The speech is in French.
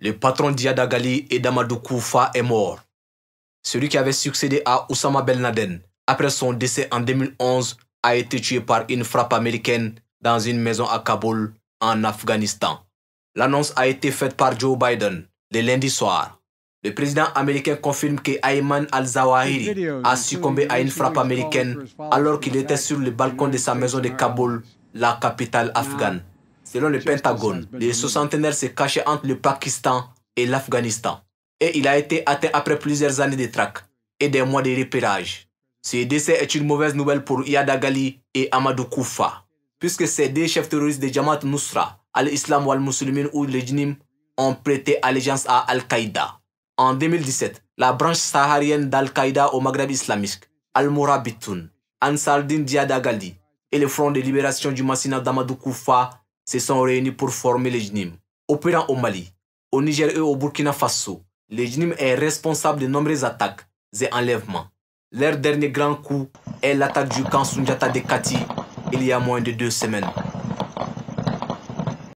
Le patron d'Iadagali et d'Amadou Koufa est mort. Celui qui avait succédé à Oussama Ben Laden après son décès en 2011 a été tué par une frappe américaine dans une maison à Kaboul, en Afghanistan. L'annonce a été faite par Joe Biden le lundi soir. Le président américain confirme que Ayman al-Zawahiri a succombé à une frappe américaine alors qu'il était sur le balcon de sa maison de Kaboul, la capitale afghane selon le Pentagone, le soixantenaire se caché entre le Pakistan et l'Afghanistan. Et il a été atteint après plusieurs années de traque et des mois de repérage. Ce décès est une mauvaise nouvelle pour Yadagali et Amadou Koufa, puisque ces deux chefs terroristes de Jamaat Nusra, al-Islam ou al-Muslimin ou l'Ejnim, ont prêté allégeance à Al-Qaïda. En 2017, la branche saharienne d'Al-Qaïda au Maghreb islamique, Al-Mourabitoun, Diyad Diadagali et le Front de libération du Massina d'Amadou Koufa se sont réunis pour former les JNIM. Opérant au Mali, au Niger et au Burkina Faso, les JNIM sont responsables de nombreuses attaques et enlèvements. Leur dernier grand coup est l'attaque du camp Sundjata de Kati il y a moins de deux semaines.